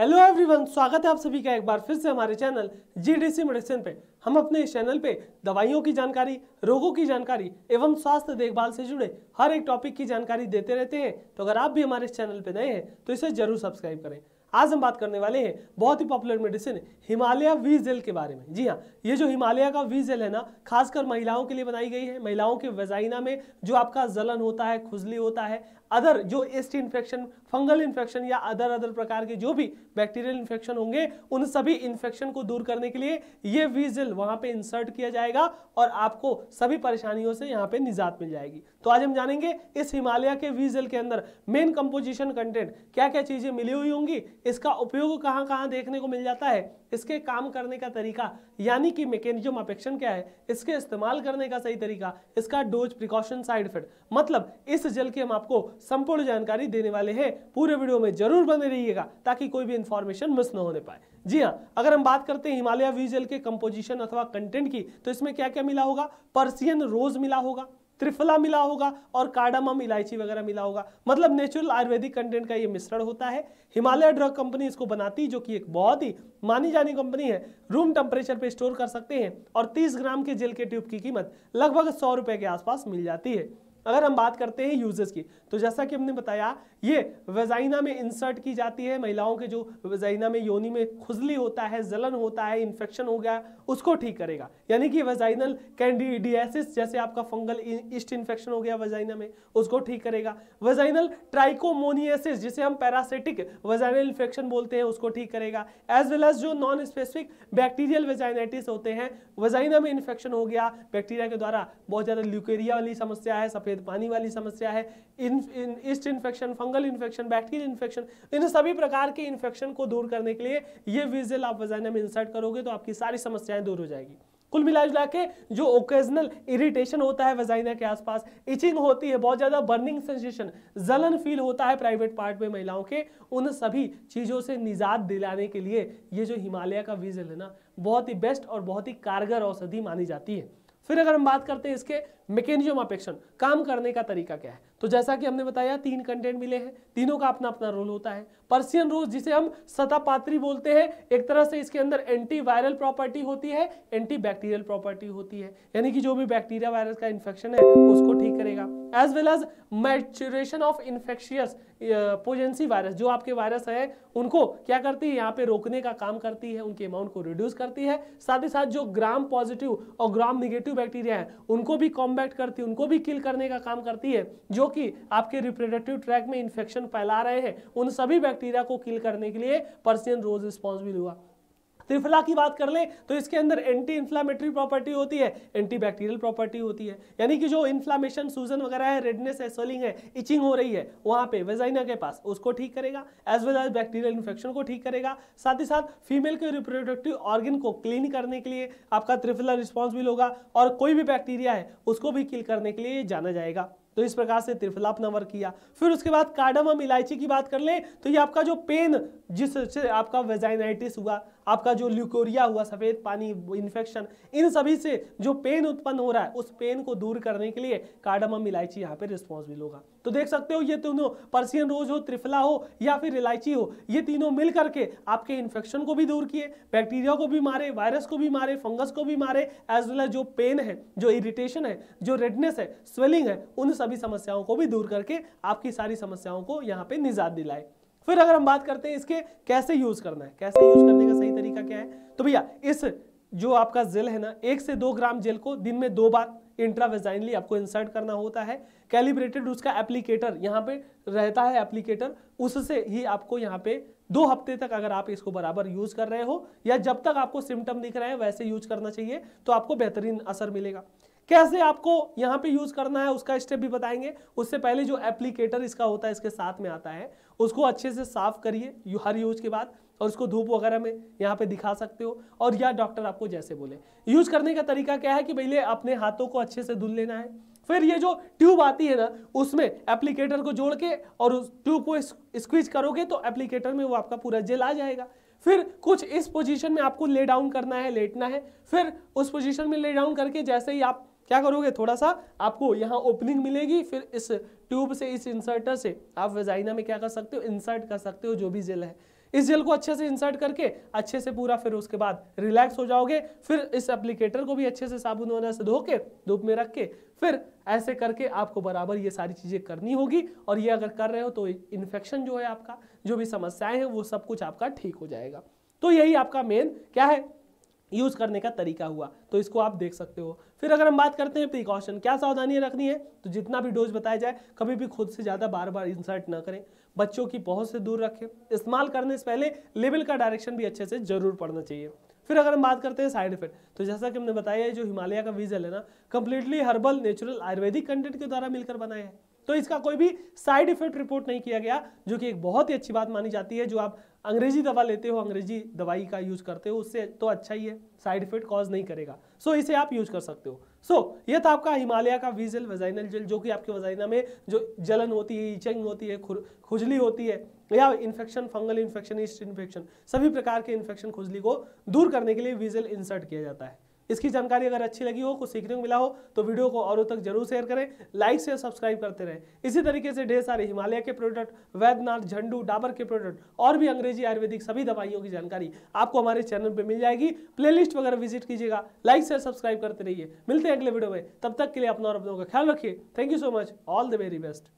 hello everyone स्वागत है आप सभी का एक बार फिर से हमारे channel G D C medicine पे हम अपने इस चैनल पे दवाइयों की जानकारी रोगों की जानकारी एवं स्वास्थ्य देखभाल से जुड़े हर एक टॉपिक की जानकारी देते रहते हैं तो अगर आप भी हमारे इस चैनल पे नए हैं तो इसे जरूर सब्सक्राइब करें आज हम बात करने वाले हैं बहुत ही popular medicine Himalaya V gel के बारे में जी हाँ ये जो हिमालय का वी जेल है ना खासकर महिलाओं के लिए बनाई गई है महिलाओं के वेजाइना में जो आपका जलन होता है खुजली होता है अदर जो एस्ट इन्फेक्शन फंगल इन्फेक्शन या अदर अदर प्रकार के जो भी बैक्टीरियल इन्फेक्शन होंगे उन सभी इन्फेक्शन को दूर करने के लिए ये वी जेल वहाँ पर इंसर्ट किया जाएगा और आपको सभी परेशानियों से यहाँ पे निजात मिल जाएगी तो आज हम जानेंगे इस हिमालय के वी जेल के अंदर मेन कंपोजिशन कंटेंट क्या क्या चीज़ें मिली हुई होंगी इसका उपयोग कहाँ कहाँ देखने को मिल जाता है इसके काम करने का तरीका यानी कि मैकेनिज्म अपेक्षण क्या है इसके इस्तेमाल करने का सही तरीका इसका डोज प्रिकॉशन साइड इफेक्ट मतलब इस जल की हम आपको संपूर्ण जानकारी देने वाले हैं पूरे वीडियो में जरूर बने रहिएगा ताकि कोई भी इंफॉर्मेशन मिस न होने पाए जी हाँ अगर हम बात करते हैं हिमालय वी जल के कंपोजिशन अथवा कंटेंट की तो इसमें क्या क्या मिला होगा पर्सियन रोज मिला होगा त्रिफला मिला होगा और कार्डामम इलायची वगैरह मिला होगा मतलब नेचुरल आयुर्वेदिक कंटेंट का ये मिश्रण होता है हिमालय ड्रग कंपनी इसको बनाती है जो कि एक बहुत ही मानी जानी कंपनी है रूम टेम्परेचर पे स्टोर कर सकते हैं और तीस ग्राम के जेल के ट्यूब की कीमत लगभग सौ रुपए के आसपास मिल जाती है अगर हम बात करते हैं यूजेस की तो जैसा कि हमने बताया ये वेजाइना में इंसर्ट की जाती है महिलाओं के जो वेजाइना में योनि में खुजली होता है जलन होता है इन्फेक्शन हो गया उसको ठीक करेगा यानी कि वेजाइनल कैंडीडियासिस जैसे आपका फंगल ईस्ट इन्फेक्शन हो गया वेजाइना में उसको ठीक करेगा वेजाइनल ट्राइकोमोनियसिस जिसे हम पैरासिटिक वेजाइनल इन्फेक्शन बोलते हैं उसको ठीक करेगा एज वेल एज जो नॉन स्पेसिफिक बैक्टीरियल वेजाइनाइटिस होते हैं वेजाइना में इन्फेक्शन हो गया बैक्टीरिया के द्वारा बहुत ज़्यादा ल्यूकेरिया वाली समस्या है सफेद तो पानी वाली समस्या है इन, इन yeast infection fungal infection bacterial infection इन सभी प्रकार के इन्फेक्शन को दूर करने के लिए ये विजल आप वजाइना में इंसर्ट करोगे तो आपकी सारी समस्याएं दूर हो जाएगी कुल मिला जुला के जो ओकेजनल इरिटेशन होता है वजाइना के आसपास इचिंग होती है बहुत ज़्यादा बर्निंग सेंसेशन जलन फील होता है प्राइवेट पार्ट में महिलाओं के उन सभी चीज़ों से निजात दिलाने के लिए ये जो हिमालय का वीजल है ना बहुत ही बेस्ट और बहुत ही कारगर औषधि मानी जाती है फिर अगर हम बात करते हैं इसके मैकेनिज्म ऑफ एक्शन काम करने का तरीका क्या है तो जैसा कि हमने बताया तीन कंटेंट मिले हैं तीनों का अपना अपना रोल होता है पर्सियन रोज जिसे हम सतापात्री बोलते हैं एक तरह से इसके अंदर एंटी वायरल प्रॉपर्टी होती है एंटी बैक्टीरियल प्रॉपर्टी होती है यानी कि जो भी बैक्टीरिया वायरस का इन्फेक्शन है उसको ठीक करेगा as well as maturation of infectious potency virus जो आपके वायरस है उनको क्या करती है यहाँ पे रोकने का काम करती है उनके अमाउंट को रिड्यूस करती है साथ ही साथ जो ग्राम पॉजिटिव और ग्राम निगेटिव बैक्टीरिया है उनको भी कॉम्बे कॉम्बैक्ट करती है उनको भी किल करने का काम करती है जो कि आपके रिप्रोडक्टिव ट्रैक में इन्फेक्शन फैला रहे हैं उन सभी बैक्टीरिया को किल करने के लिए पर्सियन रोज रिस्पॉन्सिबल हुआ त्रिफला की बात कर लें तो इसके अंदर एंटी इन्फ्लामेटरी प्रॉपर्टी होती है एंटी बैक्टीरियल प्रॉपर्टी होती है यानी कि जो इन्फ्लामेशन सूजन वगैरह है रेडनेस है स्वेलिंग है इचिंग हो रही है वहाँ पे वेजाइना के पास उसको ठीक करेगा as well as bacterial infection को ठीक करेगा साथ ही साथ फीमेल के रिप्रोडक्टिव ऑर्गन को क्लीन करने के लिए आपका त्रिफला भी होगा और कोई भी बैक्टीरिया है उसको भी किल करने के लिए जाना जाएगा तो इस प्रकार से त्रिफला अपना वर्क किया फिर उसके बाद कार्डम इलायची की बात कर लें तो ये आपका जो पेन जिससे आपका वेजाइनाइटिस हुआ आपका जो ल्यूकोरिया हुआ सफ़ेद पानी इन्फेक्शन इन सभी से जो पेन उत्पन्न हो रहा है उस पेन को दूर करने के लिए कार्डमम इलायची यहाँ पे रिस्पॉन्सिबल होगा तो देख सकते हो ये तीनों पर्सियन रोज हो त्रिफला हो या फिर इलायची हो ये तीनों मिल करके आपके इन्फेक्शन को भी दूर किए बैक्टीरिया को भी मारे वायरस को भी मारे फंगस को भी मारे एज वेल एज जो पेन है जो इरिटेशन है जो रेडनेस है स्वेलिंग है उन सभी समस्याओं को भी दूर करके आपकी सारी समस्याओं को यहाँ पे निजात दिलाए फिर अगर हम बात करते हैं इसके कैसे यूज करना है कैसे यूज करने का सही तरीका क्या है तो भैया इस जो आपका जेल है ना एक से दो ग्राम जेल को दिन में दो बार इंट्रावेजाइनली आपको इंसर्ट करना होता है कैलिब्रेटेड उसका एप्लीकेटर यहाँ पे रहता है एप्लीकेटर उससे ही आपको यहाँ पे दो हफ्ते तक अगर आप इसको बराबर यूज कर रहे हो या जब तक आपको सिम्टम दिख रहे हैं वैसे यूज करना चाहिए तो आपको बेहतरीन असर मिलेगा कैसे आपको यहाँ पे यूज करना है उसका स्टेप भी बताएंगे उससे पहले जो एप्लीकेटर इसका होता है इसके साथ में आता है उसको अच्छे से साफ करिए हर यूज के बाद और उसको धूप वगैरह में यहाँ पे दिखा सकते हो और या डॉक्टर आपको जैसे बोले यूज करने का तरीका क्या है कि पहले अपने हाथों को अच्छे से धुल लेना है फिर ये जो ट्यूब आती है ना उसमें एप्लीकेटर को जोड़ के और उस ट्यूब को स्क्वीज करोगे तो एप्लीकेटर में वो आपका पूरा जेल आ जाएगा फिर कुछ इस पोजीशन में आपको ले डाउन करना है लेटना है फिर उस पोजीशन में ले डाउन करके जैसे ही आप क्या करोगे थोड़ा सा आपको यहाँ ओपनिंग मिलेगी फिर इस ट्यूब से इस इंसर्टर से आप वेजाइना में क्या कर सकते हो इंसर्ट कर सकते हो जो भी जेल है इस जेल को अच्छे से इंसर्ट करके अच्छे से पूरा फिर उसके बाद रिलैक्स हो जाओगे फिर इस एप्लीकेटर को भी अच्छे से साबुन वगैरह से धो के धूप में रख के फिर ऐसे करके आपको बराबर ये सारी चीज़ें करनी होगी और ये अगर कर रहे हो तो इन्फेक्शन जो है आपका जो भी समस्याएं हैं वो सब कुछ आपका ठीक हो जाएगा तो यही आपका मेन क्या है यूज करने का तरीका हुआ तो इसको आप देख सकते हो फिर अगर हम बात करते हैं प्रिकॉशन क्या सावधानियां रखनी है तो जितना भी डोज बताया जाए कभी भी खुद से ज़्यादा बार बार इंसर्ट ना करें बच्चों की बहुत से दूर रखें इस्तेमाल करने से पहले लेबल का डायरेक्शन भी अच्छे से जरूर पढ़ना चाहिए फिर अगर हम बात करते हैं साइड इफेक्ट तो जैसा कि हमने बताया जो हिमालय का वीजल है ना completely herbal natural ayurvedic content के द्वारा मिलकर बनाया है तो इसका कोई भी साइड इफेक्ट रिपोर्ट नहीं किया गया जो कि एक बहुत ही अच्छी बात मानी जाती है जो आप अंग्रेजी दवा लेते हो अंग्रेजी दवाई का यूज करते हो उससे तो अच्छा ही है साइड इफेक्ट कॉज नहीं करेगा सो so, इसे आप यूज कर सकते हो सो so, ये था आपका हिमालय का वीजल वजाइनल वेजाइनल जेल जो कि आपके वजाइना में जो जलन होती है इचिंग होती है खुजली होती है या infection fungal infection yeast infection सभी प्रकार के इन्फेक्शन खुजली को दूर करने के लिए वीजल इंसर्ट किया जाता है इसकी जानकारी अगर अच्छी लगी हो कुछ सीखने को मिला हो तो वीडियो को औरों तक जरूर शेयर करें लाइक शेयर सब्सक्राइब करते रहें इसी तरीके से ढेर सारे हिमालय के प्रोडक्ट वैद्यनाथ झंडू डाबर के प्रोडक्ट और भी अंग्रेजी आयुर्वेदिक सभी दवाइयों की जानकारी आपको हमारे चैनल पर मिल जाएगी प्ले वगैरह विजिट कीजिएगा लाइक शेयर सब्सक्राइब करते रहिए मिलते हैं अगले वीडियो में तब तक के लिए अपना और अपनों का ख्याल रखिए thank you so much all the very best